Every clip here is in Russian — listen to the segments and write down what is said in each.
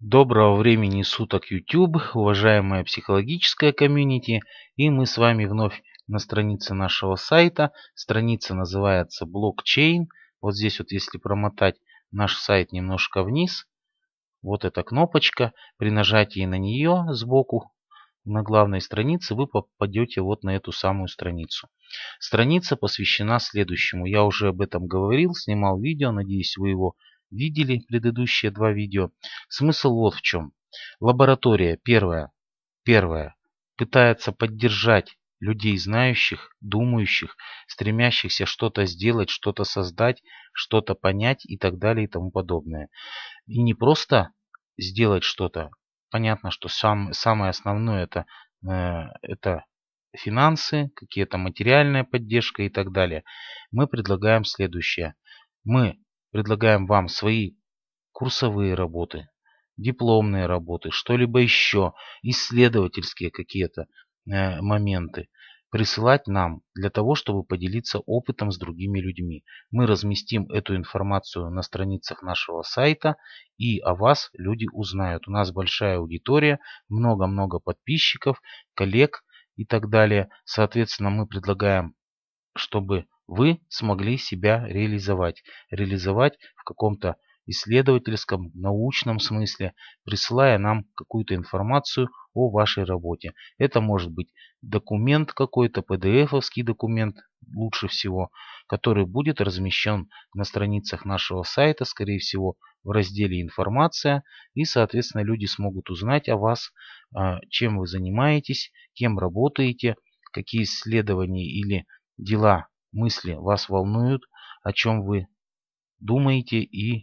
Доброго времени суток YouTube, уважаемая психологическая комьюнити. И мы с вами вновь на странице нашего сайта. Страница называется блокчейн. Вот здесь вот если промотать наш сайт немножко вниз, вот эта кнопочка, при нажатии на нее сбоку на главной странице вы попадете вот на эту самую страницу. Страница посвящена следующему. Я уже об этом говорил, снимал видео, надеюсь вы его видели предыдущие два видео. Смысл вот в чем. Лаборатория первая, первая пытается поддержать людей знающих, думающих, стремящихся что-то сделать, что-то создать, что-то понять и так далее и тому подобное. И не просто сделать что-то. Понятно, что сам, самое основное это, э, это финансы, какие-то материальная поддержка и так далее. Мы предлагаем следующее. Мы Предлагаем вам свои курсовые работы, дипломные работы, что-либо еще, исследовательские какие-то э, моменты присылать нам для того, чтобы поделиться опытом с другими людьми. Мы разместим эту информацию на страницах нашего сайта и о вас люди узнают. У нас большая аудитория, много-много подписчиков, коллег и так далее. Соответственно, мы предлагаем, чтобы вы смогли себя реализовать, реализовать в каком-то исследовательском, научном смысле, присылая нам какую-то информацию о вашей работе. Это может быть документ какой-то, PDF-овский документ лучше всего, который будет размещен на страницах нашего сайта, скорее всего, в разделе «Информация», и, соответственно, люди смогут узнать о вас, а, чем вы занимаетесь, кем работаете, какие исследования или дела мысли вас волнуют, о чем вы думаете и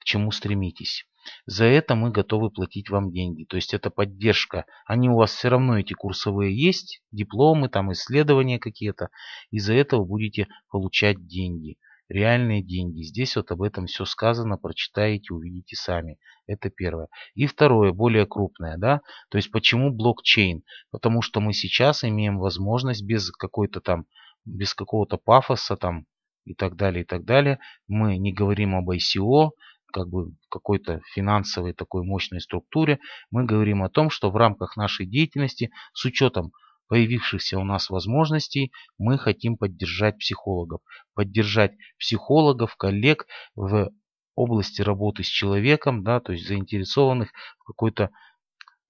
к чему стремитесь. За это мы готовы платить вам деньги. То есть это поддержка. Они у вас все равно, эти курсовые есть, дипломы, там исследования какие-то. И за это вы будете получать деньги. Реальные деньги. Здесь вот об этом все сказано, прочитаете, увидите сами. Это первое. И второе, более крупное. Да? То есть почему блокчейн? Потому что мы сейчас имеем возможность без какой-то там без какого-то пафоса там и так далее, и так далее. Мы не говорим об ICO, как бы какой-то финансовой такой мощной структуре. Мы говорим о том, что в рамках нашей деятельности с учетом появившихся у нас возможностей, мы хотим поддержать психологов. Поддержать психологов, коллег в области работы с человеком, да, то есть заинтересованных в какой-то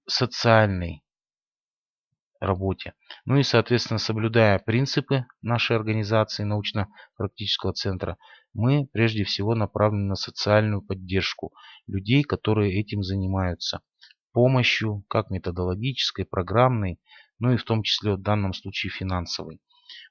социальной работе. Ну и, соответственно, соблюдая принципы нашей организации научно-практического центра, мы прежде всего направлены на социальную поддержку людей, которые этим занимаются. Помощью, как методологической, программной, ну и в том числе в данном случае финансовой.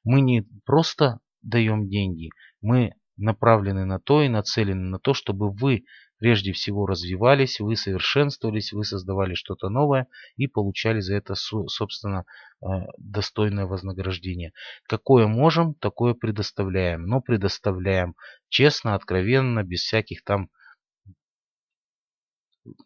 Мы не просто даем деньги, мы направлены на то и нацелены на то, чтобы вы прежде всего развивались, вы совершенствовались, вы создавали что-то новое и получали за это, собственно, э, достойное вознаграждение. Какое можем, такое предоставляем, но предоставляем честно, откровенно, без всяких там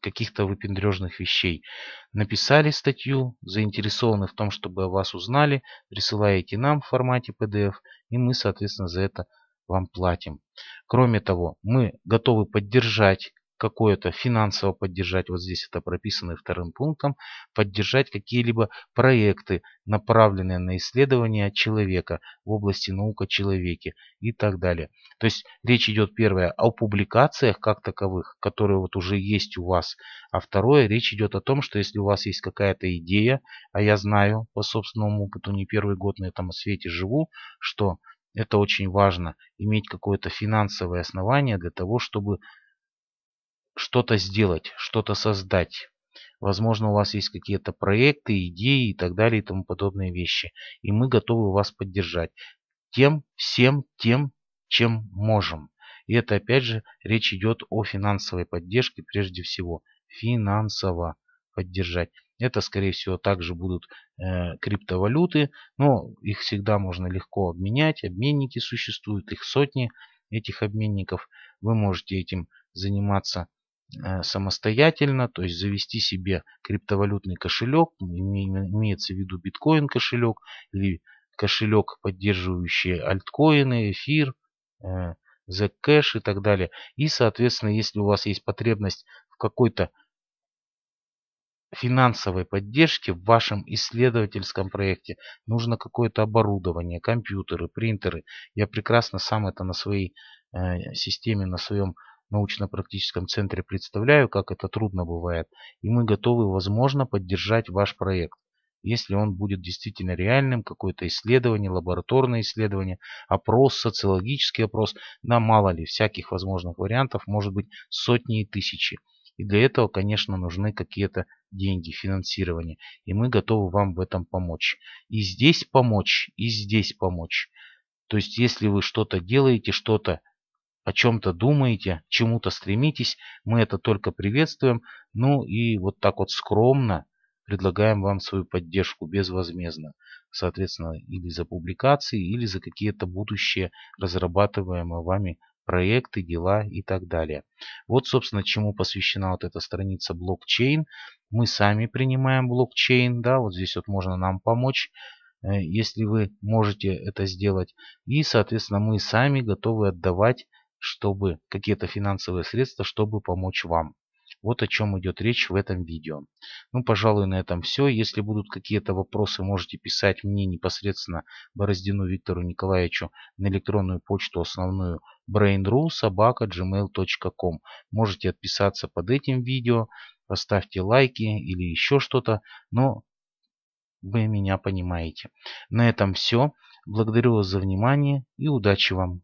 каких-то выпендрежных вещей. Написали статью, заинтересованы в том, чтобы о вас узнали, присылаете нам в формате PDF, и мы, соответственно, за это вам платим. Кроме того, мы готовы поддержать какое-то финансово поддержать, вот здесь это прописано вторым пунктом, поддержать какие-либо проекты, направленные на исследование человека в области наука человеке и так далее. То есть речь идет первое о публикациях как таковых, которые вот уже есть у вас, а второе речь идет о том, что если у вас есть какая-то идея, а я знаю по собственному опыту не первый год на этом свете живу, что это очень важно, иметь какое-то финансовое основание для того, чтобы что-то сделать, что-то создать. Возможно, у вас есть какие-то проекты, идеи и так далее и тому подобные вещи. И мы готовы вас поддержать тем, всем, тем, чем можем. И это опять же речь идет о финансовой поддержке прежде всего. Финансово поддержать. Это, скорее всего, также будут э, криптовалюты, но их всегда можно легко обменять. Обменники существуют, их сотни этих обменников. Вы можете этим заниматься э, самостоятельно, то есть завести себе криптовалютный кошелек, имеется в виду биткоин кошелек или кошелек, поддерживающий альткоины, эфир, Zcash э, и так далее. И, соответственно, если у вас есть потребность в какой-то финансовой поддержки в вашем исследовательском проекте нужно какое-то оборудование, компьютеры, принтеры. Я прекрасно сам это на своей э, системе, на своем научно-практическом центре представляю, как это трудно бывает. И мы готовы, возможно, поддержать ваш проект если он будет действительно реальным, какое-то исследование, лабораторное исследование, опрос, социологический опрос, на мало ли, всяких возможных вариантов может быть сотни и тысячи. И для этого, конечно, нужны какие-то деньги, финансирование. И мы готовы вам в этом помочь. И здесь помочь, и здесь помочь. То есть, если вы что-то делаете, что-то о чем-то думаете, чему-то стремитесь, мы это только приветствуем. Ну и вот так вот скромно предлагаем вам свою поддержку безвозмездно. Соответственно, или за публикации, или за какие-то будущие разрабатываемые вами проекты, дела и так далее. Вот, собственно, чему посвящена вот эта страница блокчейн. Мы сами принимаем блокчейн, да, вот здесь вот можно нам помочь, э, если вы можете это сделать. И, соответственно, мы сами готовы отдавать чтобы какие-то финансовые средства, чтобы помочь вам. Вот о чем идет речь в этом видео. Ну, пожалуй, на этом все. Если будут какие-то вопросы, можете писать мне непосредственно Бороздину Виктору Николаевичу на электронную почту основную brainru.gmail.com Можете отписаться под этим видео, поставьте лайки или еще что-то, но вы меня понимаете. На этом все. Благодарю вас за внимание и удачи вам!